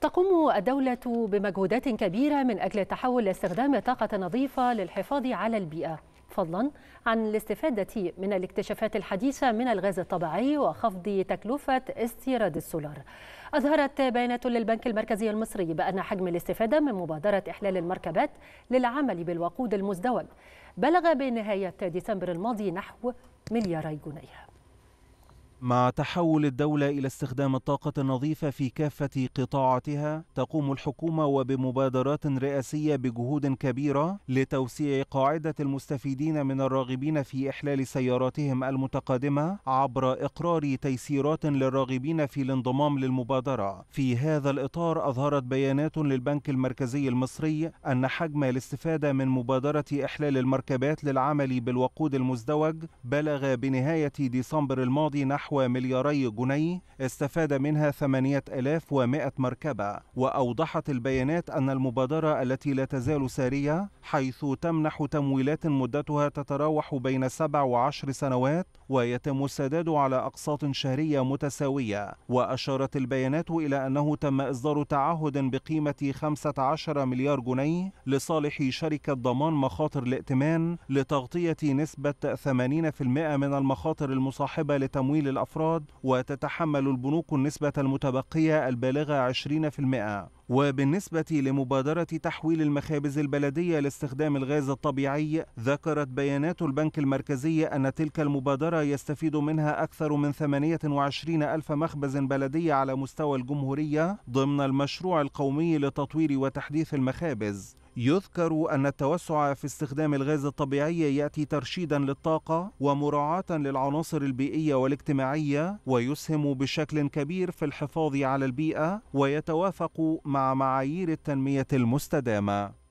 تقوم الدولة بمجهودات كبيرة من أجل التحول لاستخدام طاقة نظيفة للحفاظ على البيئة فضلا عن الاستفادة من الاكتشافات الحديثة من الغاز الطبيعي وخفض تكلفة استيراد السولار أظهرت بيانات للبنك المركزي المصري بأن حجم الاستفادة من مبادرة إحلال المركبات للعمل بالوقود المزدوج بلغ بنهاية ديسمبر الماضي نحو ملياري جنيه مع تحول الدولة إلى استخدام الطاقة النظيفة في كافة قطاعاتها، تقوم الحكومة وبمبادرات رئاسية بجهود كبيرة لتوسيع قاعدة المستفيدين من الراغبين في إحلال سياراتهم المتقدمة عبر إقرار تيسيرات للراغبين في الانضمام للمبادرة. في هذا الإطار أظهرت بيانات للبنك المركزي المصري أن حجم الاستفادة من مبادرة إحلال المركبات للعمل بالوقود المزدوج بلغ بنهاية ديسمبر الماضي نحو نحو ملياري جنيه استفاد منها 8100 مركبة وأوضحت البيانات أن المبادرة التي لا تزال سارية حيث تمنح تمويلات مدتها تتراوح بين سبع وعشر سنوات ويتم السداد على أقساط شهرية متساوية وأشارت البيانات إلى أنه تم إصدار تعهد بقيمة 15 مليار جنيه لصالح شركة ضمان مخاطر الائتمان لتغطية نسبة 80% من المخاطر المصاحبة لتمويل الأفراد وتتحمل البنوك النسبة المتبقية البالغة 20% وبالنسبة لمبادرة تحويل المخابز البلدية لاستخدام الغاز الطبيعي ذكرت بيانات البنك المركزي أن تلك المبادرة يستفيد منها أكثر من 28 ألف مخبز بلدي على مستوى الجمهورية ضمن المشروع القومي لتطوير وتحديث المخابز يذكر أن التوسع في استخدام الغاز الطبيعي يأتي ترشيدا للطاقة ومراعاة للعناصر البيئية والاجتماعية ويسهم بشكل كبير في الحفاظ على البيئة ويتوافق مع معايير التنمية المستدامة